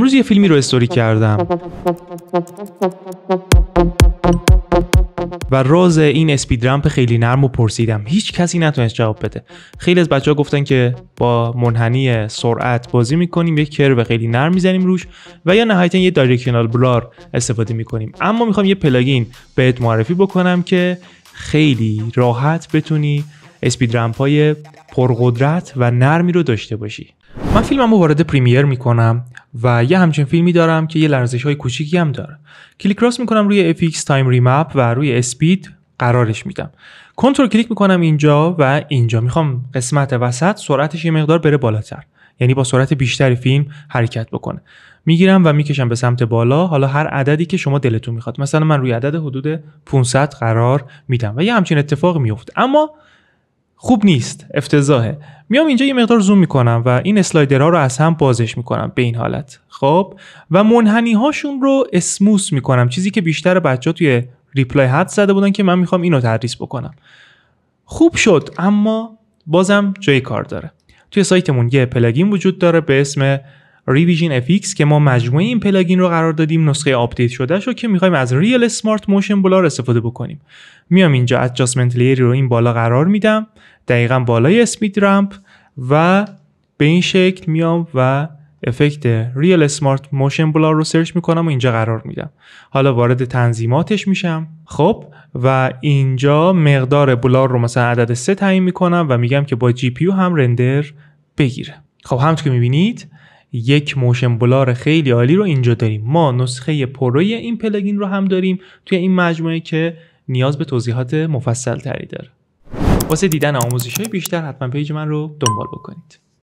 امروز یه فیلمی رو استوری کردم و راز این اسپید خیلی نرم رو پرسیدم هیچ کسی نتونست جواب بده خیلی از بچه ها گفتن که با منحنی سرعت بازی میکنیم یک کرو خیلی نرم میزنیم روش و یا نهایتا یه دایرکشنال بلار استفاده میکنیم اما میخوام یه پلاگین بهت معرفی بکنم که خیلی راحت بتونی اسپید رمپ های پرقدرت و نرمی رو داشته باشی من فیلمم رو وارد پریمیر میکنم و یه همچین فیلمی دارم که یه لرزش های کوچیکی هم داره کلیک راست میکنم روی FX تایم ریمپ و روی اسپید قرارش میدم کنترل کلیک میکنم اینجا و اینجا میخوام قسمت وسط سرعتش یه مقدار بره بالاتر یعنی با سرعت بیشتری فیلم حرکت بکنه میگیرم و میکشم به سمت بالا حالا هر عددی که شما دلتون میخواد مثلا من روی عدد حدود 500 قرار میدم و یه همچین اتفاق میفته اما خوب نیست افتضاحه میام اینجا یه مقدار زوم میکنم و این اسلایدرها رو از هم بازش میکنم به این حالت خب و منحنی هاشون رو اسموس میکنم چیزی که بیشتر بچه ها توی ریپلای حد زده بودن که من میخوام اینو تدریس بکنم خوب شد اما بازم جای کار داره توی سایتمون یه پلاگین وجود داره به اسم ریویژن FX که ما مجموعه این پلاگین رو قرار دادیم نسخه آپدیت شده شو که میخوایم از ریل سمارت موشن بلار استفاده بکنیم میام اینجا ادجاستمنت لیر رو این بالا قرار میدم دقیقا بالای اسپید رمپ و به این شکل میام و افکت ریل سمارت موشن بلار رو سرچ میکنم و اینجا قرار میدم حالا وارد تنظیماتش میشم خب و اینجا مقدار بلار رو مثلا عدد 3 تعیین میکنم و میگم که با جی هم رندر بگیره خب همونطور که میبینید یک موشن بلار خیلی عالی رو اینجا داریم ما نسخه پروی این پلگین رو هم داریم توی این مجموعه که نیاز به توضیحات مفصل تری داره واسه دیدن آموزش های بیشتر حتما پیج من رو دنبال بکنید